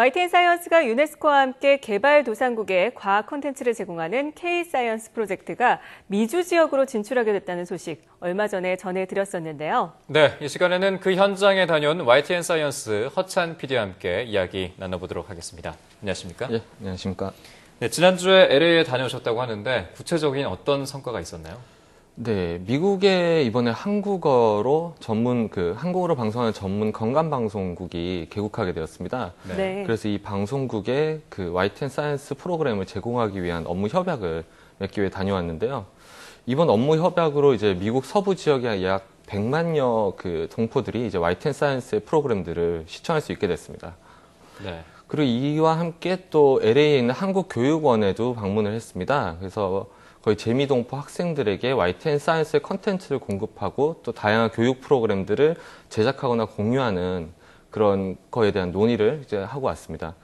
YTN 사이언스가 유네스코와 함께 개발도상국에 과학 콘텐츠를 제공하는 K-사이언스 프로젝트가 미주 지역으로 진출하게 됐다는 소식 얼마 전에 전해드렸었는데요. 네, 이 시간에는 그 현장에 다녀온 YTN 사이언스 허찬 PD와 함께 이야기 나눠보도록 하겠습니다. 안녕하십니까? 예, 안녕하십니까? 네, 지난주에 LA에 다녀오셨다고 하는데 구체적인 어떤 성과가 있었나요? 네, 미국에 이번에 한국어로 전문 그 한국어로 방송하는 전문 건강 방송국이 개국하게 되었습니다. 네. 네. 그래서 이 방송국의 그 YTN 사이언스 프로그램을 제공하기 위한 업무 협약을 맺기 위해 다녀왔는데요. 이번 업무 협약으로 이제 미국 서부 지역의 약 100만여 그 동포들이 이제 YTN 사이언스의 프로그램들을 시청할 수 있게 됐습니다. 네. 그리고 이와 함께 또 LA에 있는 한국교육원에도 방문을 했습니다. 그래서 거의 재미동포 학생들에게 YTN 사이언스의 컨텐츠를 공급하고 또 다양한 교육 프로그램들을 제작하거나 공유하는 그런 거에 대한 논의를 이제 하고 왔습니다.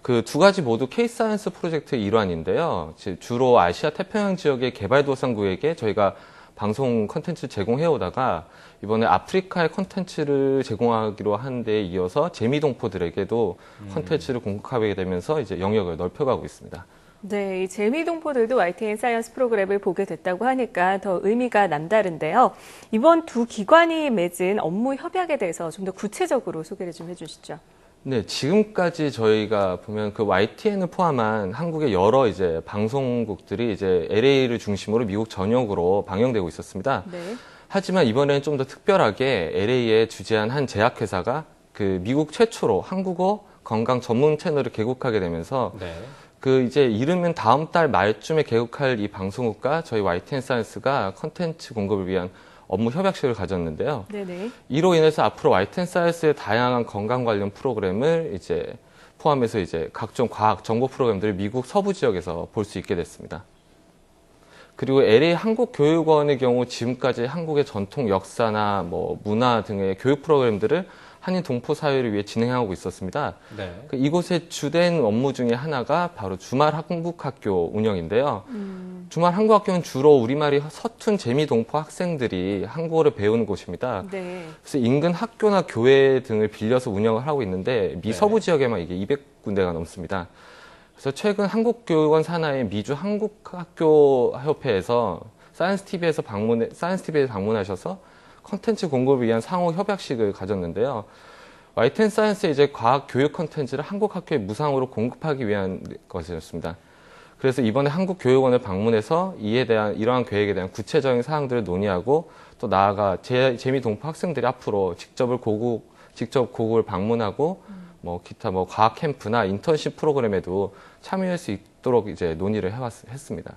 그 두 가지 모두 k 사이언스 프로젝트의 일환인데요. 주로 아시아 태평양 지역의 개발도상국에게 저희가 방송 컨텐츠 제공해 오다가 이번에 아프리카의 컨텐츠를 제공하기로 한 데에 이어서 재미동포들에게도 음. 컨텐츠를 공급하게 되면서 이제 영역을 넓혀가고 있습니다. 네, 재미동포들도 YTN 사이언스 프로그램을 보게 됐다고 하니까 더 의미가 남다른데요. 이번 두 기관이 맺은 업무 협약에 대해서 좀 더 구체적으로 소개를 좀 해주시죠. 네, 지금까지 저희가 보면 그 YTN을 포함한 한국의 여러 이제 방송국들이 이제 LA를 중심으로 미국 전역으로 방영되고 있었습니다. 네. 하지만 이번에는 좀 더 특별하게 LA에 주재한 한 제약회사가 그 미국 최초로 한국어 건강 전문 채널을 개국하게 되면서 네. 그 이제 이르면 다음 달 말쯤에 개국할 이 방송국과 저희 YTN 사이언스가 컨텐츠 공급을 위한 업무 협약식을 가졌는데요. 네네. 이로 인해서 앞으로 YTN 사이언스의 다양한 건강 관련 프로그램을 이제 포함해서 이제 각종 과학 정보 프로그램들을 미국 서부 지역에서 볼 수 있게 됐습니다. 그리고 LA 한국교육원의 경우 지금까지 한국의 전통 역사나 뭐 문화 등의 교육 프로그램들을 한인 동포 사회를 위해 진행하고 있었습니다. 네. 그 이곳의 주된 업무 중에 하나가 바로 주말 한국학교 운영인데요. 음. 주말 한국학교는 주로 우리말이 서툰 재미 동포 학생들이 한국어를 배우는 곳입니다. 네. 그래서 인근 학교나 교회 등을 빌려서 운영을 하고 있는데 미서부 네. 지역에만 이게 200군데가 넘습니다. 그래서 최근 한국교원 육 산하의 미주 한국학교 협회에서 사이언스 TV에서 방문 사이언스 TV에 서 방문하셔서 컨텐츠 공급을 위한 상호 협약식을 가졌는데요. 와이텐 사이언스 이제 과학 교육 컨텐츠를 한국 학교에 무상으로 공급하기 위한 것이었습니다. 그래서 이번에 한국교육원을 방문해서 이에 대한 이러한 계획에 대한 구체적인 사항들을 논의하고 또 나아가 제, 재미 동포 학생들이 앞으로 직접을 고국 직접 고국을 방문하고 뭐 기타 뭐 과학 캠프나 인턴십 프로그램에도 참여할 수 있도록 이제 논의를 해왔, 했습니다.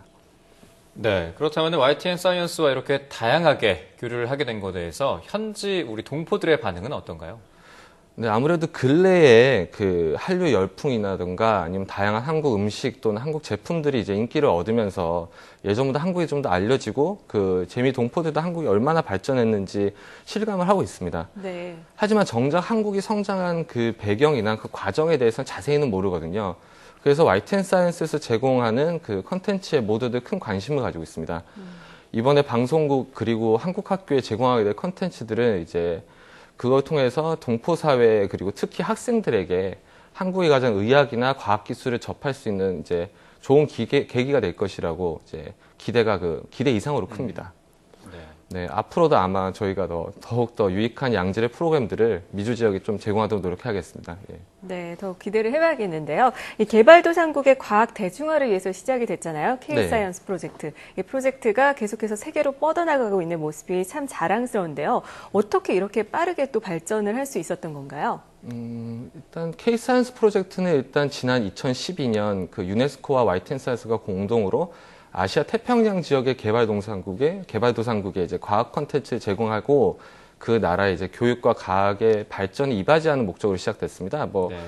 네, 그렇다면 YTN 사이언스와 이렇게 다양하게 교류를 하게 된 것에 대해서 현지 우리 동포들의 반응은 어떤가요? 네, 아무래도 근래에 그 한류 열풍이라든가 아니면 다양한 한국 음식 또는 한국 제품들이 이제 인기를 얻으면서 예전보다 한국이 좀 더 알려지고 그 재미 동포들도 한국이 얼마나 발전했는지 실감을 하고 있습니다. 네. 하지만 정작 한국이 성장한 그 배경이나 그 과정에 대해서는 자세히는 모르거든요. 그래서 YTN 사이언스에서 제공하는 그컨텐츠의 모두들 큰 관심을 가지고 있습니다. 이번에 방송국 그리고 한국 학교에 제공하게 될 컨텐츠들은 이제 그걸 통해서 동포 사회 그리고 특히 학생들에게 한국의 가장 의학이나 과학 기술을 접할 수 있는 이제 좋은 기계, 계기가 될 것이라고 이제 기대가 그 기대 이상으로 큽니다. 네, 앞으로도 아마 저희가 더, 더욱더 유익한 양질의 프로그램들을 미주 지역에 좀 제공하도록 노력하겠습니다. 예. 네, 더 기대를 해봐야겠는데요. 이 개발도상국의 과학 대중화를 위해서 시작이 됐잖아요. K-사이언스 네. 프로젝트. 이 프로젝트가 계속해서 세계로 뻗어나가고 있는 모습이 참 자랑스러운데요. 어떻게 이렇게 빠르게 또 발전을 할 수 있었던 건가요? 음, 일단 K-사이언스 프로젝트는 일단 지난 2012년 그 유네스코와 와이텐사에서가 공동으로 아시아 태평양 지역의 개발도상국에 개발도상국에 이제 과학 콘텐츠 제공하고 그 나라의 이제 교육과 과학의 발전에 이바지하는 목적으로 시작됐습니다. 뭐 네.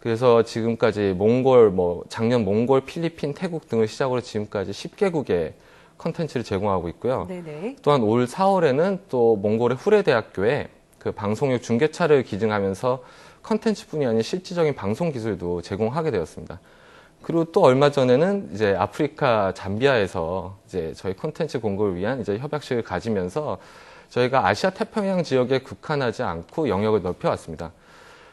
그래서 지금까지 몽골 뭐 작년 몽골, 필리핀, 태국 등을 시작으로 지금까지 10개국의 콘텐츠를 제공하고 있고요. 네네. 또한 올 4월에는 또 몽골의 후레 대학교에 그 방송역 중계차를 기증하면서 콘텐츠뿐이 아닌 실질적인 방송 기술도 제공하게 되었습니다. 그리고 또 얼마 전에는 이제 아프리카 잠비아에서 이제 저희 콘텐츠 공급을 위한 이제 협약식을 가지면서 저희가 아시아 태평양 지역에 국한하지 않고 영역을 넓혀왔습니다.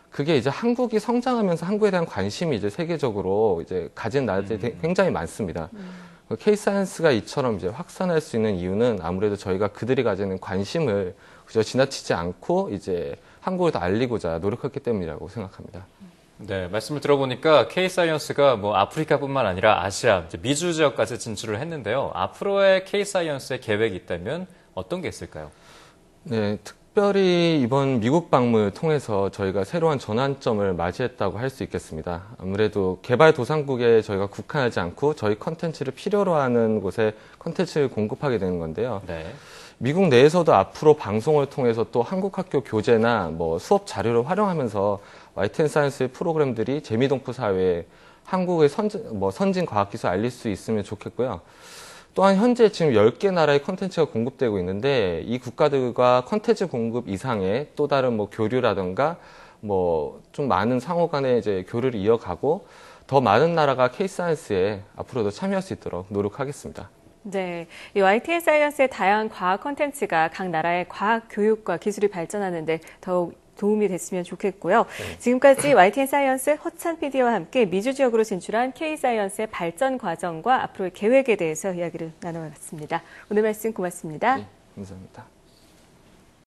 그게 이제 한국이 성장하면서 한국에 대한 관심이 이제 세계적으로 이제 가진 나라들이 음. 굉장히 많습니다. 음. K-사이언스가 그 이처럼 이제 확산할 수 있는 이유는 아무래도 저희가 그들이 가지는 관심을 그저 지나치지 않고 이제 한국을 더 알리고자 노력했기 때문이라고 생각합니다. 음. 네, 말씀을 들어보니까 K-사이언스가 뭐 아프리카뿐만 아니라 아시아, 미주 지역까지 진출을 했는데요. 앞으로의 K-사이언스의 계획이 있다면 어떤 게 있을까요? 네, 특별히 이번 미국 방문을 통해서 저희가 새로운 전환점을 맞이했다고 할 수 있겠습니다. 아무래도 개발 도상국에 저희가 국한하지 않고 저희 컨텐츠를 필요로 하는 곳에 컨텐츠를 공급하게 되는 건데요. 네. 미국 내에서도 앞으로 방송을 통해서 또 한국 학교 교재나 뭐 수업 자료를 활용하면서 와이튼 사이언스의 프로그램들이 재미동포 사회에 한국의 선진, 뭐 선진 과학기술 알릴 수 있으면 좋겠고요. 또한 현재 지금 10개 나라의 콘텐츠가 공급되고 있는데 이 국가들과 콘텐츠 공급 이상의 또 다른 뭐 교류라던가 뭐 좀 많은 상호 간의 이제 교류를 이어가고 더 많은 나라가 K-사이언스에 앞으로도 참여할 수 있도록 노력하겠습니다. 네, 이 YTN 사이언스의 다양한 과학 콘텐츠가각 나라의 과학 교육과 기술이 발전하는데 더욱 도움이 됐으면 좋겠고요. 네. 지금까지 YTN 사이언스 허찬 PD와 함께 미주 지역으로 진출한 K사이언스의 발전 과정과 앞으로의 계획에 대해서 이야기를 나눠봤습니다. 오늘 말씀 고맙습니다. 네, 감사합니다.